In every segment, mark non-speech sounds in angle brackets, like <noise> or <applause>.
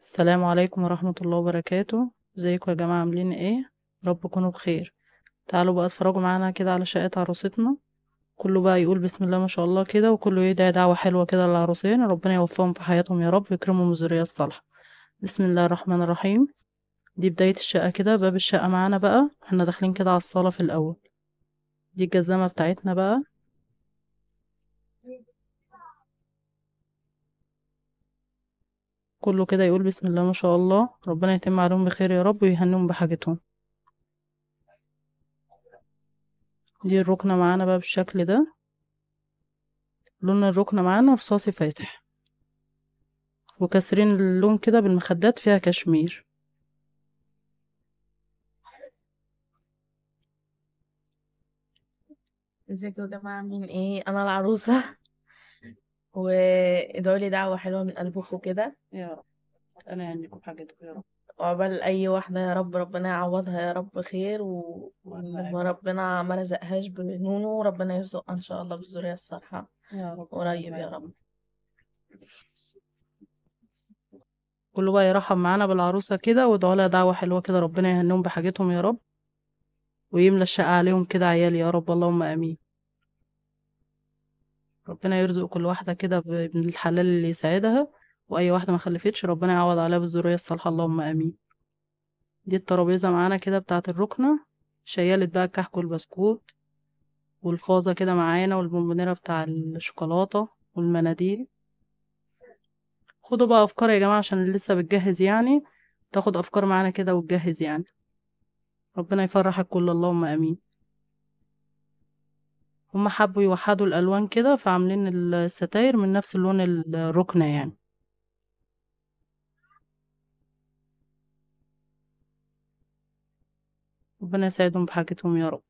السلام عليكم ورحمة الله وبركاته ازيكم يا جماعة عاملين ايه رب تكونوا بخير تعالوا بقى اتفرجوا معانا كده على شقة عروستنا كله بقى يقول بسم الله ما شاء الله كده وكله يدعي ايه، دعوة حلوة كده للعروسين ربنا يوفقهم في حياتهم يا رب ويكرمهم الذرية الصالحة بسم الله الرحمن الرحيم دي بداية الشقة كده باب الشقة معانا بقى احنا داخلين كده على الصالة في الأول دي الجزامة بتاعتنا بقى كله كده يقول بسم الله ما شاء الله ربنا يتم عليهم بخير يا رب ويهنهم بحاجتهم دي الركنة معانا بقى بالشكل ده لون الركنة معانا رصاصي فاتح وكسرين اللون كده بالمخدات فيها كشمير ازيكم يا جماعة عاملين ايه انا العروسة وادعوا لي دعوة حلوة من قلبكم كده يا رب انا يعني حاجتكم يا رب وعقبال أي واحدة يا رب ربنا يعوضها يا رب خير و- والله ولما وربنا ما رزقهاش بنونو ربنا يرزقها إن شاء الله بالذرية الصالحة يا رب قريب يا رب كله بقى يرحب معانا بالعروسة كده وادعوا لها دعوة حلوة كده ربنا يهنيهم بحاجتهم يا رب ويملى الشقة عليهم كده عيال يا رب اللهم آمين ربنا يرزق كل واحدة كده بابن الحلال اللي يساعدها وأي واحدة ما خلفتش ربنا يعوض عليها بالذرية الصالحة اللهم آمين دي الترابيزة معانا كده بتاعة الركنة شيلت بقى الكحك والبسكوت والفازة كده معانا والبونبونيرة بتاع الشوكولاتة والمناديل خدوا بقى أفكار يا جماعة عشان اللي لسه بتجهز يعني تاخد أفكار معانا كده وتجهز يعني ربنا يفرحك كل اللهم آمين هما حبوا يوحدوا الألوان كده فعاملين الستاير من نفس اللون الركنة يعني ربنا يسعدهم بحاجتهم يا رب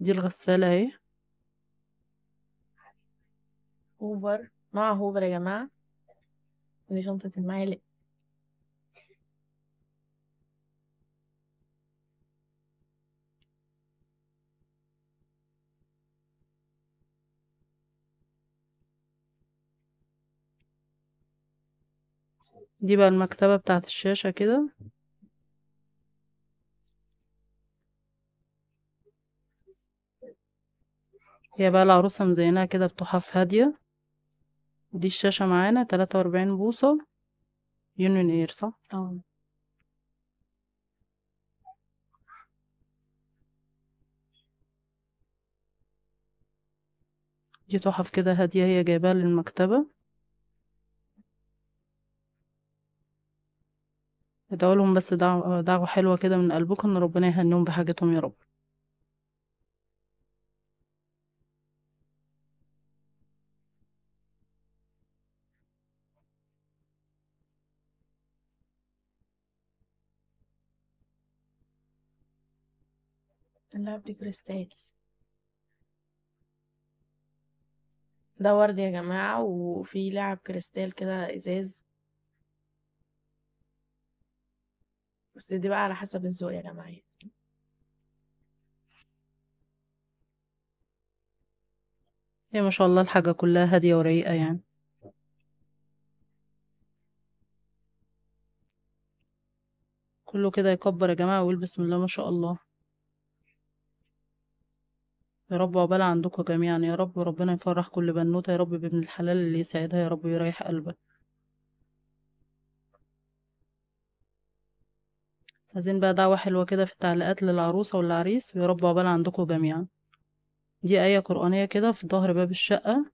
دي الغسالة اهي هوفر مع هوفر يا جماعة شنطة المعالق دي بقى المكتبة بتاعت الشاشة كده هي بقى العروسة مزينها كده بتحف هادية دي الشاشة معانا تلاتة وأربعين بوصة يونيون اير صح؟ اه دي تحف كده هادية هي جايباها للمكتبة ادعولهم بس دعوة, دعوة حلوة كده من قلبكم ان ربنا يهنيهم بحاجتهم يا رب اللعب دي كريستال ده ورد يا جماعة وفي لعب كريستال كده ازاز بس دي بقى على حسب الذوق يا جماعة هي ما شاء الله الحاجة كلها هادية ورايقة يعني كله كده يكبر يا جماعة ويقول بسم الله ما شاء الله يا رب عقبال عندكم جميعا يا رب ربنا يفرح كل بنوتة يا رب بابن الحلال اللي يسعدها يا رب ويريح قلبها عايزين بقى دعوة حلوة كده في التعليقات للعروسة والعريس يا رب عقبال عندكم جميعا دي آية قرآنية كده في ظهر باب الشقة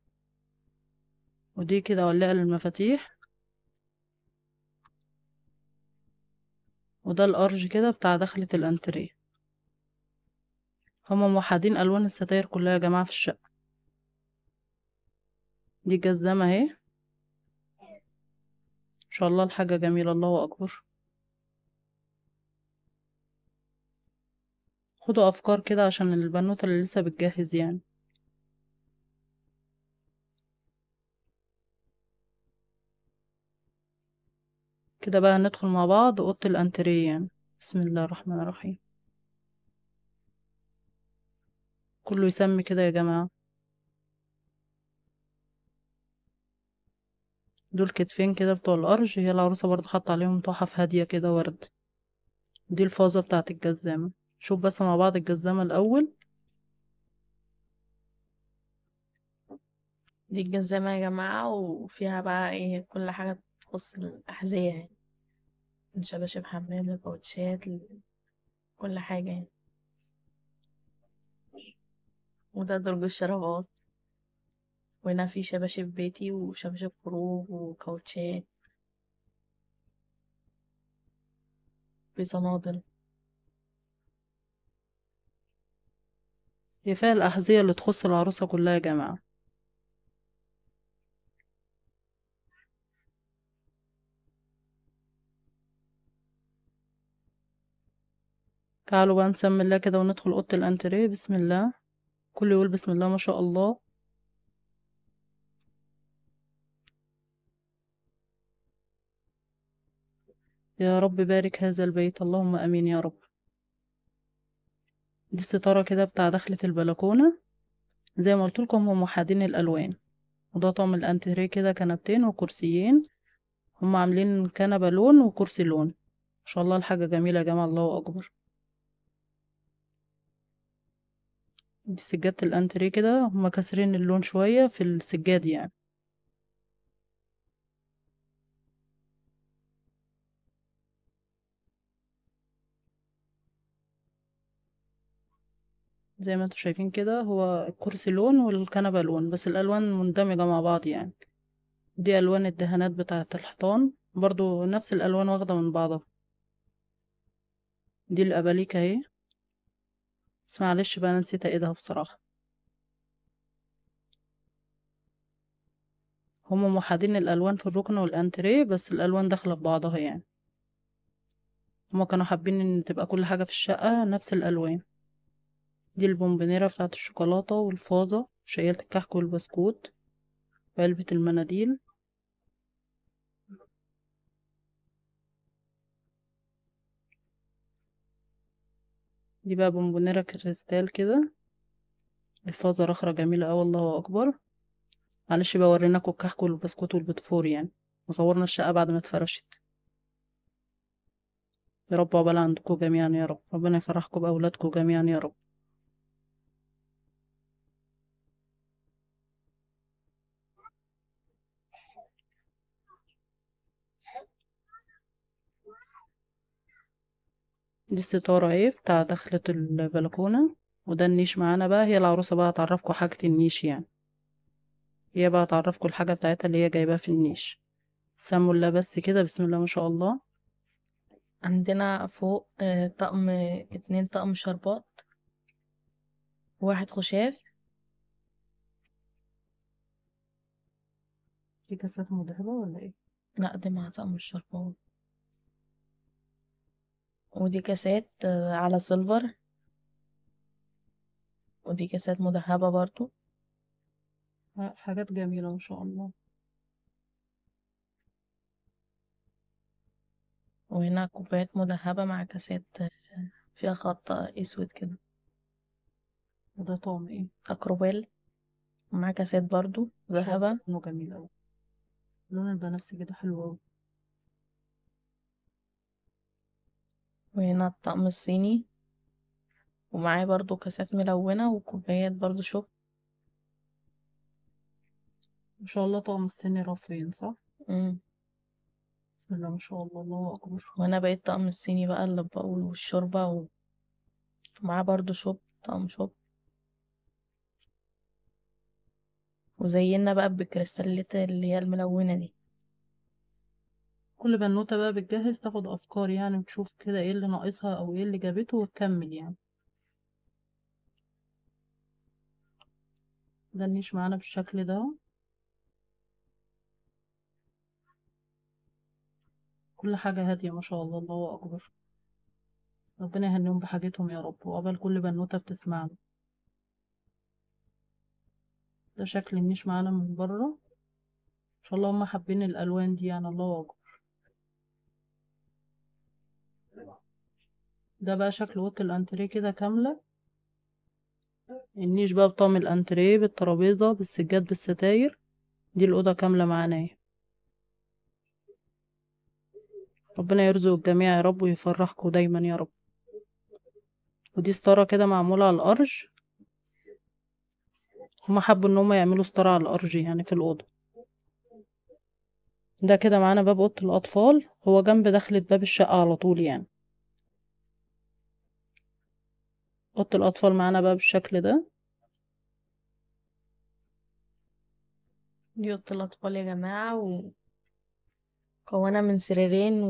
ودي كده ولاعة للمفاتيح وده الأرج كده بتاع دخلة الأنتريه هما موحدين الوان الستاير كلها يا جماعه في الشقه دي الجزامه اهي ان شاء الله الحاجه جميله الله اكبر خدوا افكار كده عشان البنوته اللي لسه بتجهز يعني كده بقى ندخل مع بعض اوضه الانتريه يعني بسم الله الرحمن الرحيم كله يسمي كده يا جماعة دول كتفين كده بتوع القرش هي العروسة برضه حاطة عليهم تحف هادية كده ورد دي الفازة بتاعت الجزامة شوف بس مع بعض الجزامة الأول دي الجزامة يا جماعة وفيها بقى ايه كل حاجة تخص الأحذية يعني من شباشب حمام لبوتشات كل حاجة يعني وده درج الشرابات وهنا في شباشب بيتي وشبشب خروج وكوتشات في صنادل فيها الأحذية اللي تخص العروسة كلها يا جماعة تعالوا بقى نسمي الله كده وندخل أوضة الأنتريه بسم الله كله يقول بسم الله ما شاء الله يا رب بارك هذا البيت اللهم امين يا رب دي الستاره كده بتاع دخله البلكونه زي ما قلت لكم هم حادين الالوان وده طقم الانتريه كده كنبتين وكرسيين هم عاملين كنبه لون وكرسي لون ما شاء الله الحاجه جميله يا جماعه الله اكبر دي سجادة الانتريه كده هما كاسرين اللون شوية في السجاد يعني زي ما انتوا شايفين كده هو الكرسي لون والكنبة لون بس الألوان مندمجة مع بعض يعني دي ألوان الدهانات بتاعة الحيطان برضو نفس الألوان واخدة من بعضها دي الأباليك اهي بس معلش بقى أنا نسيت ايدها بصراحة هما موحدين الألوان في الركن والأنتريه بس الألوان داخلة في بعضها يعني هما كانوا حابين إن تبقى كل حاجة في الشقة نفس الألوان دي البومبنيرة بتاعة الشوكولاتة والفازة شيلت الكحك والبسكوت وعلبة المناديل دي بقى بونبونيرا كريستال كده الفازة رخرة جميلة اوي الله اكبر معلش بقى وريناكوا الكحك والبسكوت والبتفور يعني وصورنا الشقة بعد ما اتفرشت يا رب عقبال عندكوا جميعا يا رب ربنا يفرحكوا بأولادكوا جميعا يا رب دي الستارة ايه بتاع دخلة البلكونة وده النيش معانا بقى هي العروسة بقى هتعرفكوا حاجة النيش يعني هي بقى هتعرفكوا الحاجة بتاعتها اللي هي جايباها في النيش سموا الله بس كده بسم الله ما شاء الله عندنا فوق آه، طقم اتنين طقم شربات واحد خشاف دي كاسات مضربة ولا ايه؟ لا دي مع طقم الشربات ودي كاسات آه، على سيلفر ودي كاسات مذهبة برضو حاجات جميلة ما شاء الله وهنا كوبايات مذهبة مع كاسات آه، فيها خط اسود كده وده طعم ايه اكروبيل مع كاسات برضو ذهبة لونه جميل اوي لون البنفسجي ده حلو اوي وهنا الطقم الصيني ومعاه برضو كاسات ملونة وكوبايات برضو شوب ما شاء الله طقم الصيني رافعين صح؟ مم. بسم الله ما شاء الله الله أكبر وهنا بقيت الطقم الصيني بقى اللي بقول والشوربة و... ومعاه برضو شوب طقم شوب وزينا بقى بالكريستالات اللي هي الملونة دي كل بنوتة بقى بتجهز تاخد أفكار يعني تشوف كده ايه اللي ناقصها أو ايه اللي جابته وتكمل يعني ده النيش معانا بالشكل ده كل حاجة هادية ما شاء الله الله أكبر ربنا يهنيهم بحاجتهم يا رب وقبل كل بنوتة بتسمعنا ده شكل النيش معانا من بره ان شاء الله هما حابين الالوان دي يعني الله اكبر ده بقى شكل اوضه الانتريه كده كامله النيش بقى بطقم الانتريه بالترابيزه بالسجاد بالستاير دي الاوضه كامله معانا ربنا يرزق الجميع يا رب ويفرحكم دايما يا رب ودي ستاره كده معموله على الارج هما حبوا ان هما يعملوا ستاره على الارج يعني في الاوضه ده كده معانا باب اوضه الاطفال هو جنب دخلة باب الشقه على طول يعني اوضه الاطفال معانا بقى بالشكل ده دي اوضه الاطفال يا جماعه ومكونه من سريرين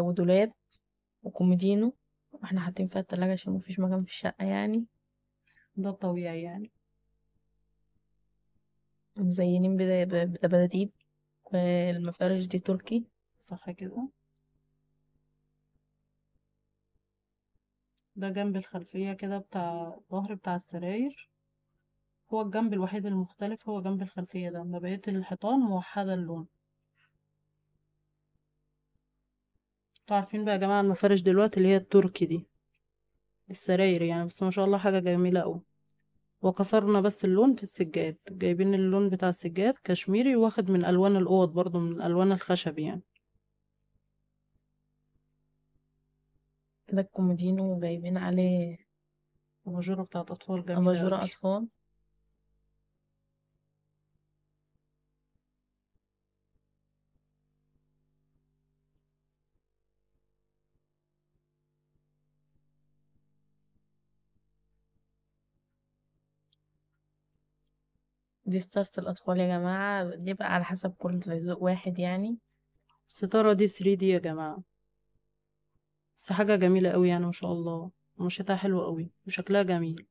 ودولاب وكوميدينو واحنا حاطين فيها التلاجة عشان مفيش مكان في الشقه يعني ده الطبيعي يعني مزينين بدا- بدباديب والمفارش دي تركي صح كده ده جنب الخلفية كده بتاع الظهر بتاع السراير هو الجنب الوحيد المختلف هو جنب الخلفية ده أما بقية الحيطان موحدة اللون انتوا عارفين بقى يا جماعة المفارش دلوقتي اللي هي التركي دي السراير يعني بس ما شاء الله حاجة جميلة أوي وكسرنا بس اللون في السجاد جايبين اللون بتاع السجاد كشميري واخد من الوان الاوض برضو من الوان الخشب يعني كده الكومودينو جايبين عليه أباجورة بتاعت أطفال جميلة أوي أباجورة أطفال دي ستارة الأطفال يا جماعة دي بقى على حسب كل ذوق واحد يعني الستارة دي 3 دي يا جماعة بس حاجة جميلة قوي يعني ما شاء الله مشيتها حلوة قوي وشكلها جميل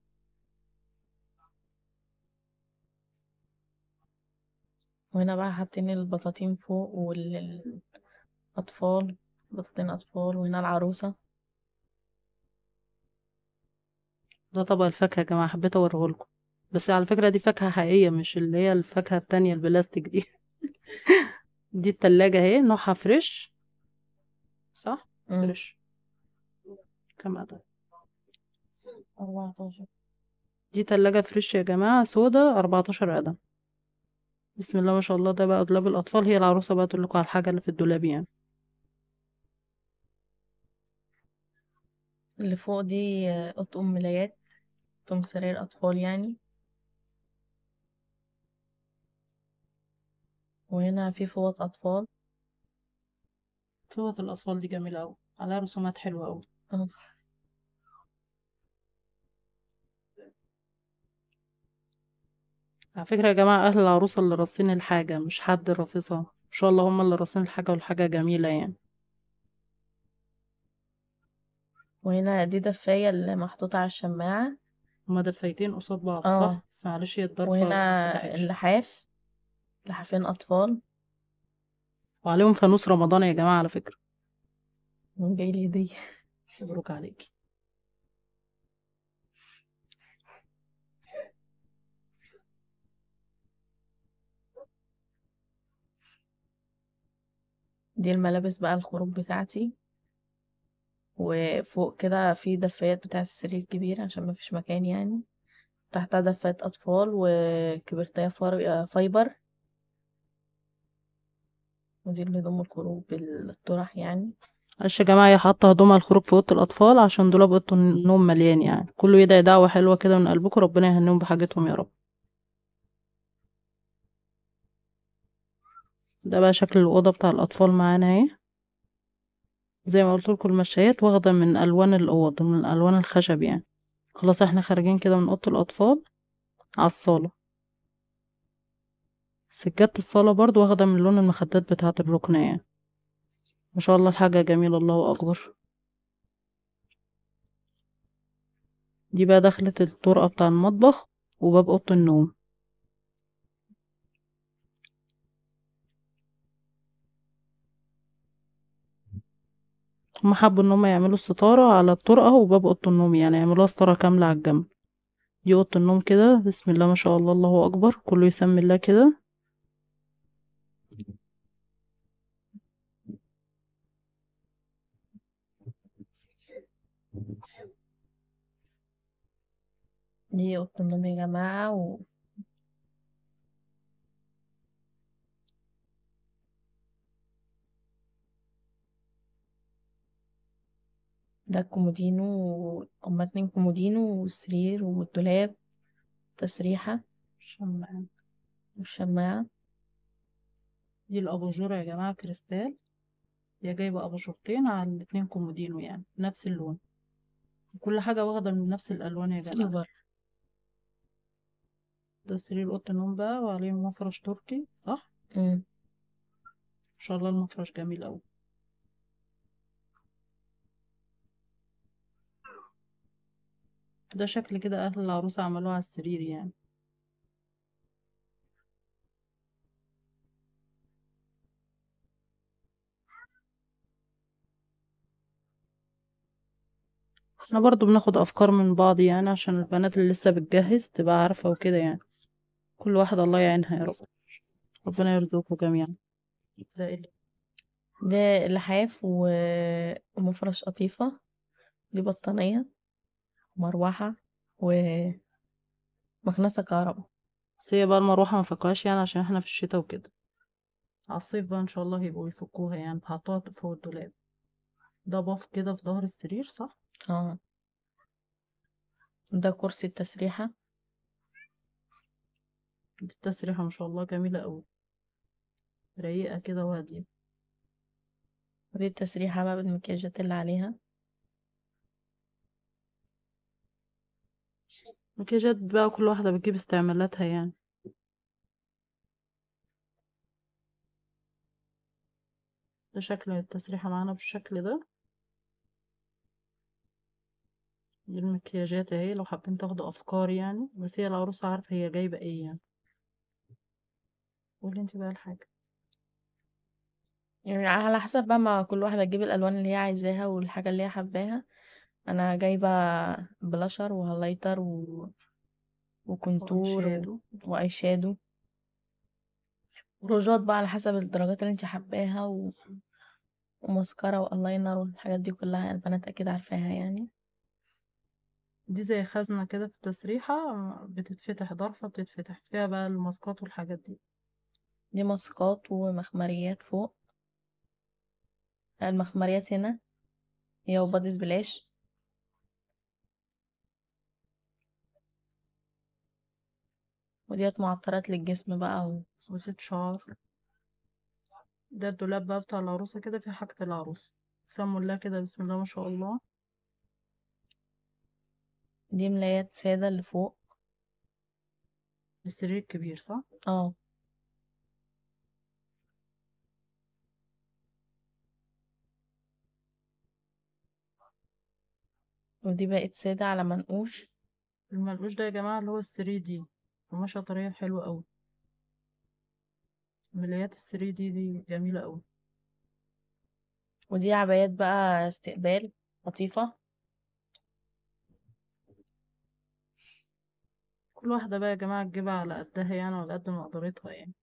وهنا بقى حاطين البطاطين فوق والأطفال بطاطين أطفال وهنا العروسة ده طبق الفاكهة يا جماعة حبيت أوريهولكم بس على فكرة دي فاكهة حقيقية مش اللي هي الفاكهة التانية البلاستيك دي <laughs> دي التلاجة اهي نوعها فريش صح؟ فريش كم عدد أربعتاشر دي تلاجة فريش يا جماعة سودا أربعتاشر قدم بسم الله ما شاء الله ده بقى دولاب الأطفال هي العروسة بقى تقول لكم على الحاجة اللي في الدولاب يعني اللي فوق دي أم آه، ملايات تم سرير أطفال يعني وهنا في فوط أطفال فوط الأطفال دي جميلة أوي عليها رسومات حلوة أوي آه. على فكرة يا جماعة أهل العروسة اللي راصين الحاجة مش حد رصيصة إن شاء الله هما اللي راصين الحاجة والحاجة جميلة يعني وهنا دي دفاية اللي محطوطة على الشماعة هما دفايتين قصاد بعض آه. صح؟ اه بس معلش هي الضرفة وهنا اللحاف لحافين أطفال وعليهم فانوس رمضان يا جماعة على فكرة جاي لي هدية مبروك عليكي دي الملابس بقى الخروج بتاعتي وفوق كده في دفايات بتاعة السرير الكبير عشان مفيش مكان يعني تحتها دفايات أطفال وكبرتاية فايبر ودي اللي ضم الخروج بالطرح يعني معلش يا جماعة هي حاطة هدومها الخروج في أوضة الأطفال عشان دولاب أوضة النوم مليان يعني كله يدعي دعوة حلوة كده من قلبكم ربنا يهنيهم بحاجتهم يا رب ده بقى شكل الأوضة بتاع الأطفال معانا اهي زي ما قلت لكم المشايات واخدة من ألوان الأوض من ألوان الخشب يعني خلاص احنا خارجين كده من أوضة الأطفال على الصالة سجادة الصالة برضو واخدة من لون المخدات بتاعة الركنة يعني ما شاء الله الحاجة جميلة الله أكبر دي بقى دخلة الطرقة بتاع المطبخ وباب أوضة النوم هما حبوا ان هما يعملوا الستارة على الطرقة وباب اوضة النوم يعني يعملوها ستارة كاملة على الجنب دي اوضة النوم كده بسم الله ما شاء الله الله اكبر كله يسمي الله كده ليه قلت لهم يا جماعة و... ده كومودينو هما اتنين كومودينو والسرير والدولاب تسريحة شماعة والشماعة دي الأباجورة يا جماعة كريستال هي جايبة أباجورتين على الاتنين كومودينو يعني نفس اللون وكل حاجة واخدة من نفس الألوان يا جماعة سيلفر ده سرير أوضة النوم بقى وعليه مفرش تركي صح؟ امم إن شاء الله المفرش جميل أوي ده شكل كده أهل العروسة عملوه على السرير يعني احنا برضو بناخد أفكار من بعض يعني عشان البنات اللي لسه بتجهز تبقى عارفة وكده يعني كل واحدة الله يعينها يا رب ربنا يرزقكم جميعا ده إيه؟ ده لحاف ومفرش قطيفة دي بطانية ومروحة ومكنسة كهرباء بس هي بقى المروحة مفكهاش يعني عشان احنا في الشتا وكده على الصيف بقى ان شاء الله يبقوا يفكوها يعني هحطوها فوق الدولاب ده باف كده في ظهر السرير صح اه ده كرسي التسريحة دي التسريحة ما شاء الله جميلة أوي رايقة كده وهادية ودي التسريحة بقى بالمكياجات اللي عليها مكياجات بقى كل واحدة بتجيب استعمالاتها يعني ده شكل التسريحة معانا بالشكل ده دي المكياجات اهي لو حابين تاخدوا افكار يعني بس هي العروسة عارفة هي جايبة ايه يعني قولي أنتِ بقى الحاجة. يعني على حسب بقى ما كل واحدة تجيب الألوان اللي هي عايزاها والحاجة اللي هي حباها أنا جايبة بلاشر وهلايتر و وكونتور وأي شادو. ورُوجات بقى على حسب الدرجات اللي أنتِ حباها و وماسكارا وألاينر والحاجات دي كلها البنات أكيد عارفاها يعني. دي زي خزنة كده في التسريحة بتتفتح، ضرفة بتتفتح فيها بقى الماسكات والحاجات دي. دي ماسكات ومخمريات فوق المخمريات هنا هي وباديز بلاش وديت معطرات للجسم بقى وزيت شعر ده الدولاب بقى بتاع العروسة كده في حاجة العروسة سموا الله كده بسم الله ما شاء الله دي ملايات سادة اللي فوق السرير الكبير صح؟ اه ودي بقت سادة على منقوش المنقوش ده يا جماعة اللي هو الثري دي قماشة طرية حلوة أوي ملايات الثري دي دي جميلة أوي ودي عبايات بقى استقبال لطيفة كل واحدة بقى يا جماعة تجيبها على قدها يعني وعلى قد مقدرتها يعني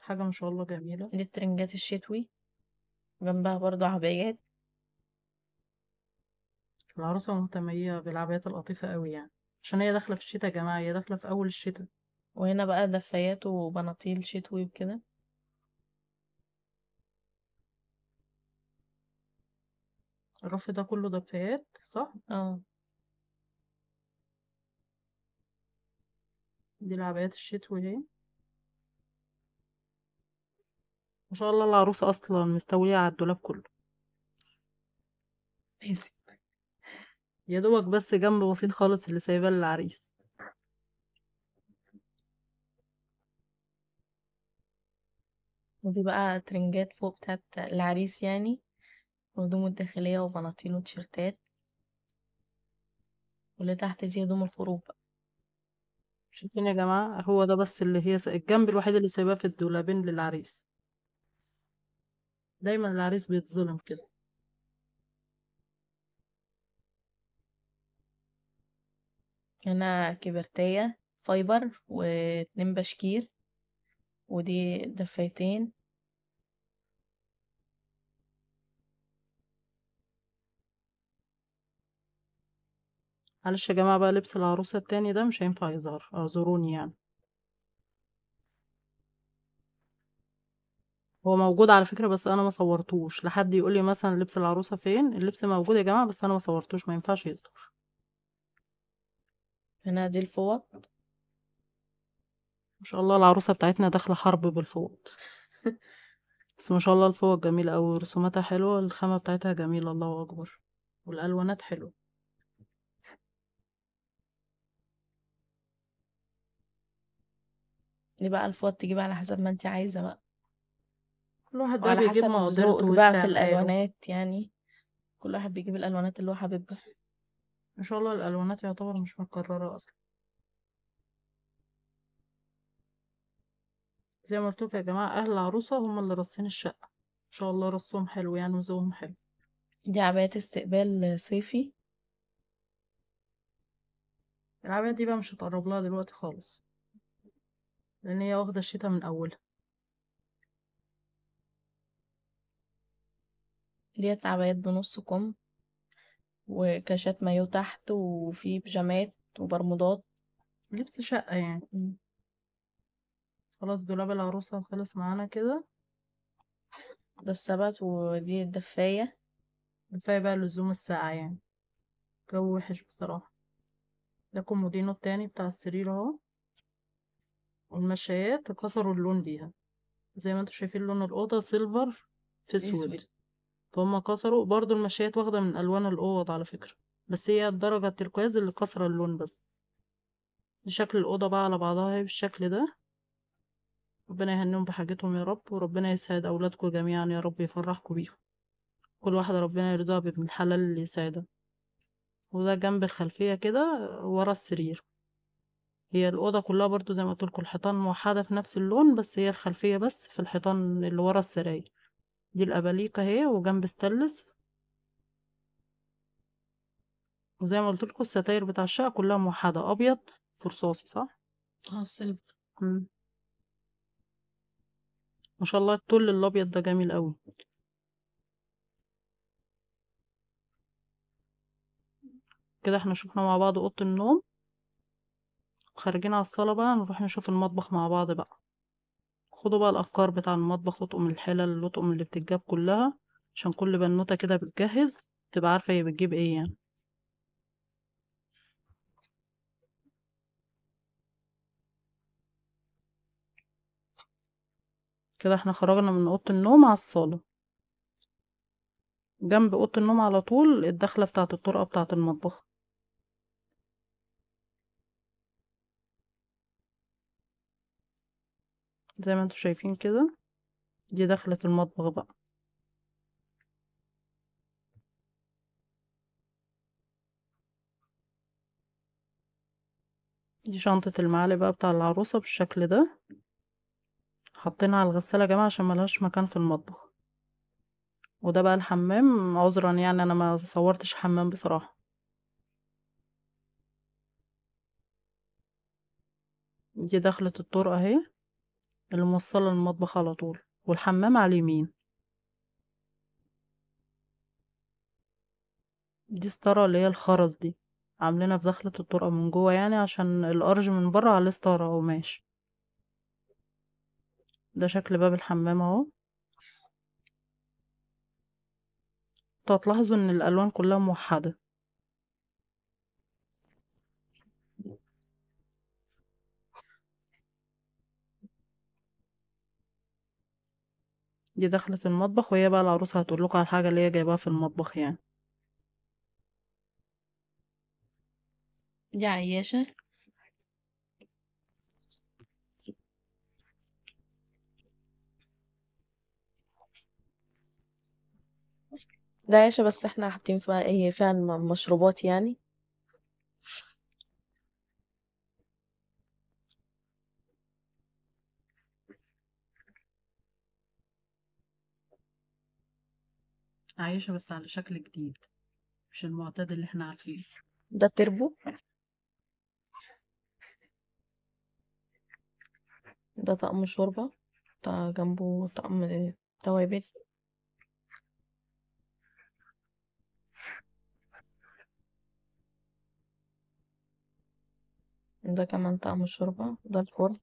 حاجة ما شاء الله جميلة دي الترنجات الشتوي جنبها برضه عبايات العروسة مهتمية بالعبايات القطيفة قوي يعني عشان هي داخلة في الشتاء يا جماعة هي داخلة في أول الشتاء وهنا بقى دفايات وبناطيل شتوي وكده الرف ده كله دفايات صح؟ اه دي العبايات الشتوي اهي ما شاء الله العروسة أصلا مستولية على الدولاب كله ناسي يا دوبك بس جنب بسيط خالص اللي سايباه للعريس ودي بقى ترنجات فوق بتاعت العريس يعني هدومه الداخلية وبناطيل وتيشيرتات واللي تحت دي هدوم الخروج بقى شايفين يا جماعة هو ده بس اللي هي الجنب الوحيد اللي سايباه في الدولابين للعريس دايما العريس بيتظلم كده هنا كبرتية فايبر واتنين بشكير ودي دفايتين معلش يا جماعة بقى لبس العروسة التاني ده مش هينفع يظهر اعذروني يعني هو موجود على فكرة بس انا ما صورتوش لحد يقولي مثلا لبس العروسة فين اللبس موجود يا جماعة بس انا ما صورتوش ما ينفعش يظهر هنا دي الفوط ما شاء الله العروسة بتاعتنا داخلة حرب بالفوط <laughs> بس ما شاء الله الفوط جميلة أوي رسوماتها حلوة الخامة بتاعتها جميلة الله أكبر والألوانات حلوة دي بقى الفوط تجيب على حسب ما انت عايزة بقى كل واحد بقى بيجيب مقدرته بقى في أيوه. الألوانات يعني كل واحد بيجيب الألوانات اللي هو حاببها ان شاء الله الالوانات يعتبر مش متكرره اصلا زي ما قلتلكوا يا جماعه اهل العروسه هم اللي راصين الشقه ان شاء الله رصهم حلو يعني وذوقهم حلو دي عبايات استقبال صيفي العباية دي بقى مش هتقرب لها دلوقتي خالص لان هي واخده الشتا من اولها ديت عبايات بنص كم وكاشات مايو تحت وفي بيجامات وبرمودات لبس شقة يعني خلاص دولاب العروسة خلص معانا كده ده السبت ودي الدفاية دفاية بقى لزوم الساعة يعني جو وحش بصراحة ده كومودينو التاني بتاع السرير اهو والمشايات كسروا اللون بيها زي ما انتوا شايفين لون الأوضة سيلفر في اسود فهم كسروا برضو المشيات واخدة من ألوان الأوض على فكرة بس هي الدرجة التركواز اللي كسر اللون بس شكل الأوضة بقى على بعضها هي بالشكل ده ربنا يهنيهم بحاجتهم يا رب وربنا يسعد أولادكم جميعا يا رب يفرحكم بيهم كل واحدة ربنا يرضاها بابن الحلال اللي يساعدها وده جنب الخلفية كده ورا السرير هي الأوضة كلها برضو زي ما قلتلكوا الحيطان موحدة في نفس اللون بس هي الخلفية بس في الحيطان اللي ورا السراير دي الاباليك اهي وجنب استلس وزي ما قلت لكم الستاير بتاع الشقه كلها موحده ابيض فرصاصي صح اه سيلفر ما شاء الله التل الابيض ده جميل قوي كده احنا شفنا مع بعض اوضه النوم خارجين على الصاله بقى نروح نشوف المطبخ مع بعض بقى خدوا بقى الافكار بتاع المطبخ واطقم الحلل الاطقم اللي بتتجاب كلها عشان كل بنوته كده بتجهز تبقى عارفه هي بتجيب ايه يعني كده احنا خرجنا من اوضه النوم على الصاله جنب اوضه النوم على طول الدخله بتاعه الطرقه بتاعه المطبخ زي ما انتوا شايفين كده دي دخلت المطبخ بقى دي شنطة المعالي بقى بتاع العروسة بالشكل ده حطينا على الغسالة يا جماعة عشان ملهاش مكان في المطبخ وده بقى الحمام عذرا يعني انا ما صورتش حمام بصراحة دي دخلة الطرق اهي اللي موصلة للمطبخ على طول والحمام على اليمين دي ستارة اللي هي الخرز دي عاملينها في دخلة الطرقة من جوه يعني عشان الأرج من بره عليه ستارة قماش ده شكل باب الحمام اهو تلاحظوا ان الالوان كلها موحده دي دخلت المطبخ وهي بقى العروسة هتقول لكم على الحاجة اللي هي جايباها في المطبخ يعني دي عياشة ده عياشة بس احنا حاطين فيها ايه فيها مشروبات يعني عايشة بس على شكل جديد مش المعتاد اللي احنا عارفينه ده التربو ده طقم شوربة ده جنبه طقم توابل ده كمان طقم الشوربة ده الفرن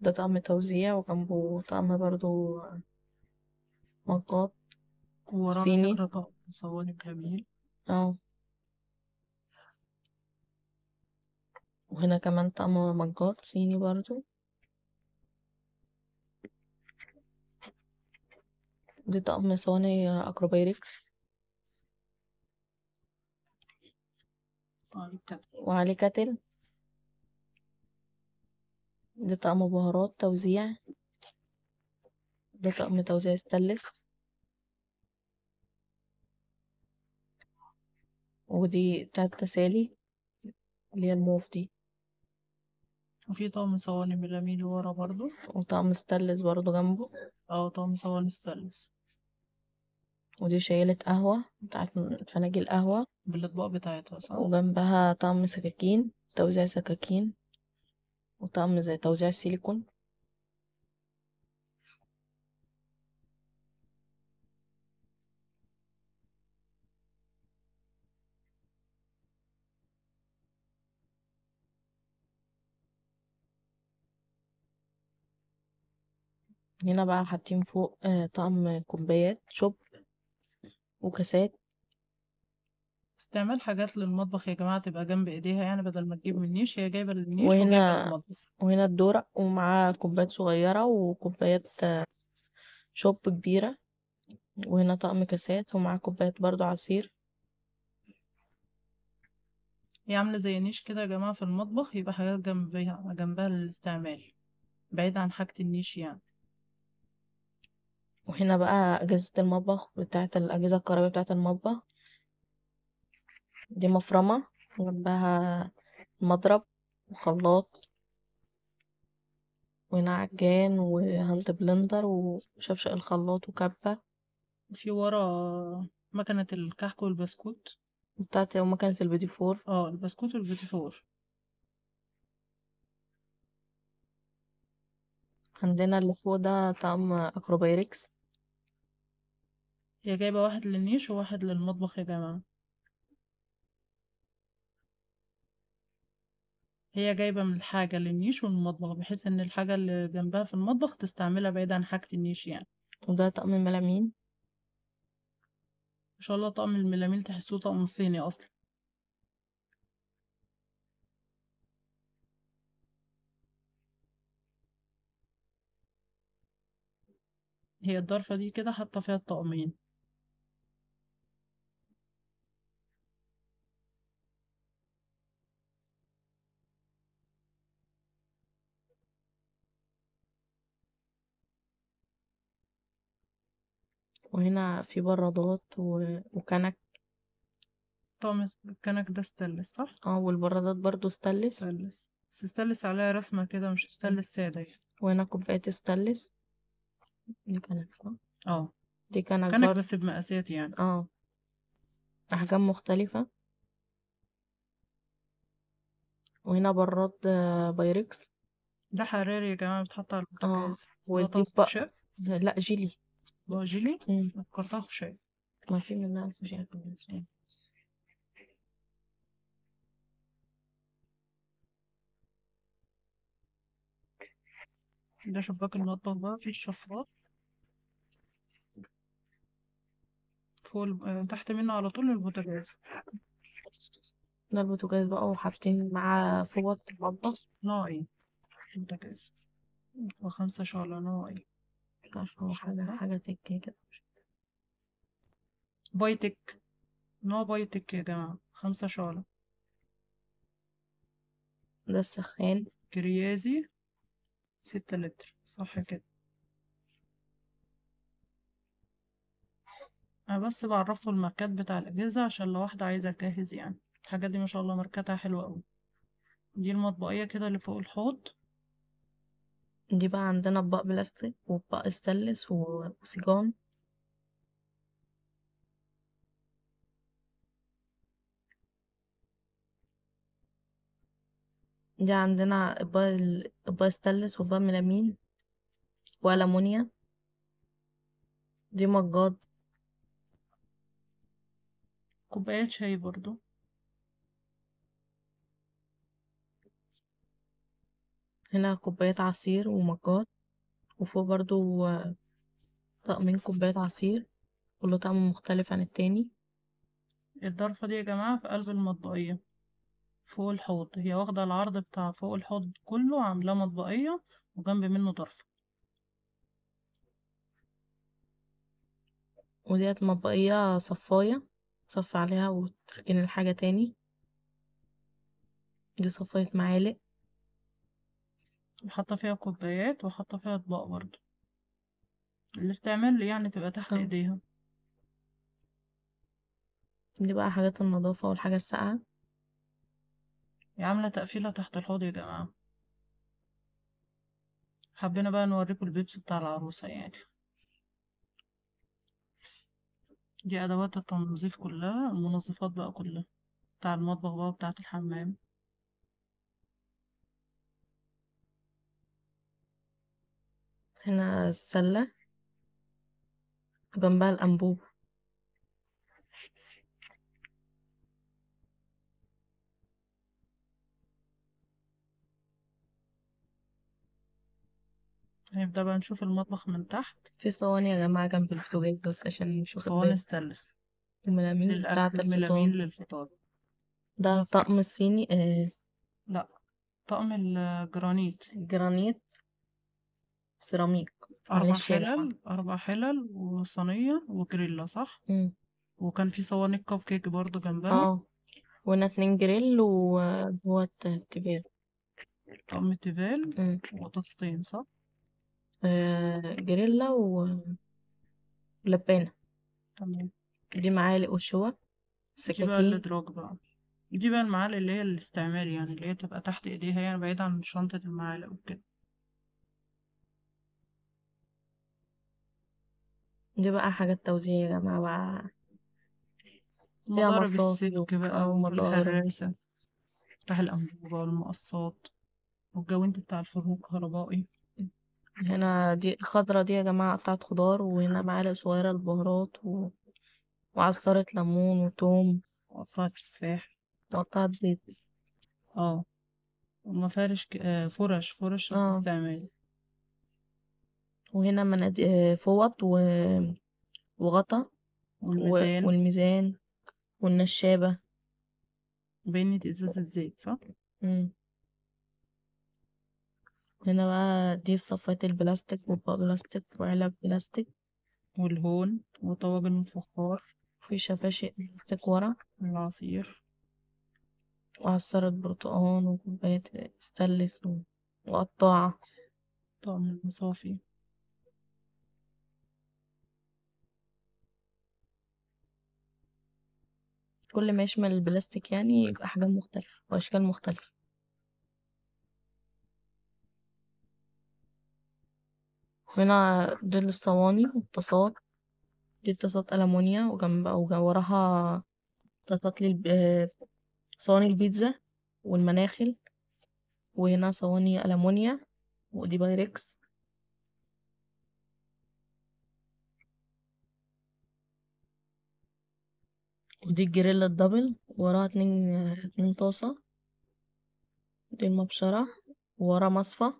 ده طقم توزيع وجنبه طقم برضو مقاط ورانا صيني فكرة صواني بلبين اه وهنا كمان طقم مجات صيني برضو دي طقم صواني أكروبيركس وعليه كاتل ده طقم بهارات توزيع ده طقم توزيع ستانلس ودي بتاعت تسالي اللي هي الموف دي وفي طقم صواني براميل ورا برضو وطقم ستلس برضو جنبه اه طقم صواني ستلس ودي شايلة قهوة بتاعت فناجيل قهوة بالاطباق بتاعتها صح وجنبها طقم سكاكين توزيع سكاكين وطقم زي توزيع سيليكون هنا بقى حاطين فوق آه، طقم كوبايات شوب وكاسات استعمال حاجات للمطبخ يا جماعة تبقى جنب ايديها يعني بدل ما تجيب من النيش هي جايبة للنيش وجايبة وهنا للمطبخ وهنا الدورق ومعاه كوبايات صغيرة وكوبايات آه، شوب كبيرة وهنا طقم كاسات ومعاه كوبايات برضو عصير هي عاملة زي نيش كده يا جماعة في المطبخ يبقى حاجات جنبها جنبها للاستعمال بعيد عن حاجة النيش يعني وهنا بقى أجهزة المطبخ بتاعة الأجهزة الكهربية بتاعة المطبخ دي مفرمة جنبها مضرب وخلاط وهنا عجان وهاند بلندر وشفشق الخلاط وكبة في ورا مكنة الكحك والبسكوت بتاعتي ومكنة البيتي فور اه البسكوت والبيتي فور عندنا اللي فوق ده طعم اكروبيركس هي جايبة واحد للنيش وواحد للمطبخ يا جماعة هي جايبة من الحاجة للنيش والمطبخ بحيث ان الحاجة اللي جنبها في المطبخ تستعملها بعيد عن حاجة النيش يعني وده طقم الملامين ان شاء الله طقم الملامين تحسوه طقم صيني اصلا هي الضرفة دي كده حاطة فيها الطقمين وهنا في برادات و... وكنك طامس الكنك ده ستلس صح؟ اه والبرادات برضو ستلس ستلس بس ستلس عليها رسمة كده مش ستلس سادة يعني. وهنا كوباية ستلس دي كنك صح؟ اه دي كنك كنك بس بمقاسات يعني اه أحجام مختلفة وهنا براد آه، بايركس ده حراري يا جماعة بتحط على البوتاجاز اه ودي بقى لا جيلي Bonjour, content شوي ما في منها ألف شيء بالنسبة لي ده شباك المطبخ بقى فيه الشفاط فول تحت منه على طول البوتاجاز ده البوتاجاز بقى وحاطين معاه فوط المطبخ نوعي البوتاجاز وخمسة شعلة نوعي حاجة حاجة تك كده باي تك نوع باي تك يا جماعة خمسة شعلة ده السخان كريازي ستة لتر صح كده انا بس بعرفه الماركات بتاع الاجهزة عشان لو واحدة عايزة تجهز يعني الحاجات دي ما شاء الله ماركاتها حلوة اوي دي المطبقية كده اللي فوق الحوض دي بقى عندنا اطباق بلاستيك واطباق استانلس وسيجان دي عندنا اطباق ال- اطباق واطباق ميلامين والامونيا دي مجات كوبايات شاي برضو هنا كوباية عصير ومقات وفوق برضو طقمين كوبايات عصير كل طعم مختلف عن التاني الضرفة دي يا جماعة في قلب المطبقية فوق الحوض هي واخدة العرض بتاع فوق الحوض كله عاملاه مطبقية وجنب منه ضرفة وديت مطبقية صفاية تصفي عليها وتركين الحاجة تاني دي صفاية معالق وحاطة فيها كوبايات وحاطة فيها أطباق برضو الاستعمال يعني تبقى تحت اه ايديها دي بقى حاجات النظافة والحاجة الساقعة عاملة تقفيلة تحت الحوض يا جماعة حبينا بقى نوريكم البيبس بتاع العروسة يعني دي أدوات التنظيف كلها المنظفات بقى كلها بتاع المطبخ بقى بتاعة الحمام هنا السلة وجنبها الأنبوبة هنبدأ بقى نشوف المطبخ من تحت في صواني يا جماعة جنب البوتاجاز بس عشان نشوف صواني ستانلس الملامين بتاعت الملامين للفطار ده الطقم الصيني آه. لا طقم الجرانيت الجرانيت سيراميك أربع حلل أربع حلل وصينية وجريلا صح؟ مم. وكان في صواني كب كيك برضه جنبها اه وانا اتنين جريل وهوت تيفال طقم تيفال وطاستين صح؟ آه، جريلا ولبانة تمام دي معالق سكاكين دي بقى الادراج بقى دي بقى المعالق اللي هي الاستعمال يعني اللي هي تبقى تحت ايديها يعني بعيد عن شنطة المعالق وكده دي بقى حاجات توزيع يا جماعة بقى فيها مضارب مصافي السلك بقى ومضارب والهراسة بتاع الأنبوبة والمقصات والجوانت بتاع الفرن الكهربائي هنا دي الخضرة دي يا جماعة قطعت خضار وهنا معالق صغيرة البهارات و... وعصارة ليمون وتوم وقطعة تفاح وقطعة زيت اه ومفارش ك... آه، فرش فرش اه الاستعمال وهنا مناديل آه، فوط و... وغطا والميزان والميزان والنشابة بين ازازة زيت صح؟ مم. هنا بقى دي صفات البلاستيك وبلاستيك وعلب بلاستيك والهون وطواجن الفخار في شفاشق بلاستيك ورا العصير وعصارة برتقان وكوباية استانلس وقطاعة طعم المصافي كل ما يشمل البلاستيك يعني يبقى أحجام مختلفة وأشكال مختلفة هنا دول الصواني والطاسات دي طاسات ألمونيا وجنب وراها طاسات للب... آه، صواني البيتزا والمناخل وهنا صواني ألمونيا ودي بايركس ودي الجريلا الدبل وراها اتنين اتنين طاسة ودي المبشرة وورا مصفى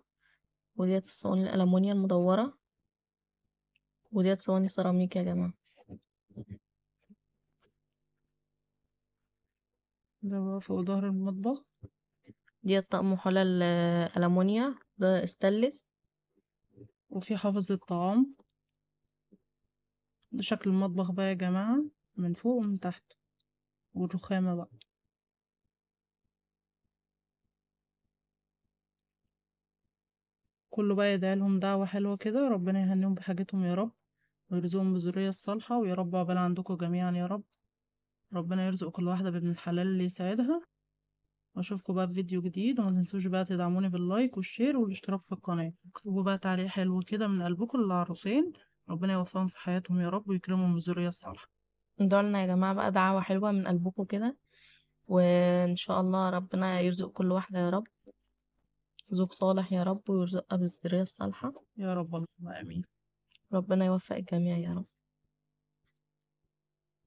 وديت الصواني الألمونيا المدورة وديت صواني سيراميك يا جماعة ده فوق ظهر المطبخ ديت طقم حلى الألمونيا آه، ده استلس وفي حافظ الطعام ده شكل المطبخ بقى يا جماعة من فوق ومن تحت والرخامة بقى كله بقى يدعيلهم دعوة حلوة كده ربنا يهنيهم بحاجتهم يا رب ويرزقهم بالذرية الصالحة ويا رب عقبال عندكم جميعا يا رب ربنا يرزق كل واحدة بابن الحلال اللي يساعدها واشوفكم بقى في فيديو جديد وما تنسوش بقى تدعموني باللايك والشير والاشتراك في القناة اكتبوا بقى تعليق حلو كده من قلبكم للعروسين ربنا يوفقهم في حياتهم يا رب ويكرمهم بالذرية الصالحة دعولنا يا جماعة بقى دعوة حلوة من قلبكم كده وإن شاء الله ربنا يرزق كل واحدة يا رب زوج صالح يا رب ويرزقها بالذرية الصالحة يا رب اللهم امين ربنا يوفق الجميع يا رب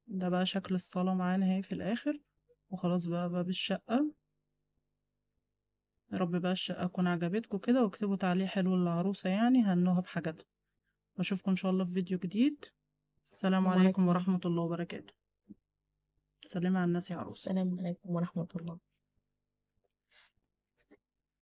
ده بقى شكل الصالة معانا اهي في الآخر وخلاص بقى باب الشقة يا رب بقى الشقة تكون عجبتكم كده واكتبوا تعليق حلو للعروسة يعني هنوها بحاجاتها واشوفكم ان شاء الله في فيديو جديد السلام عليكم ورحمة الله وبركاته سلمي على الناس يا عروس السلام عليكم ورحمة الله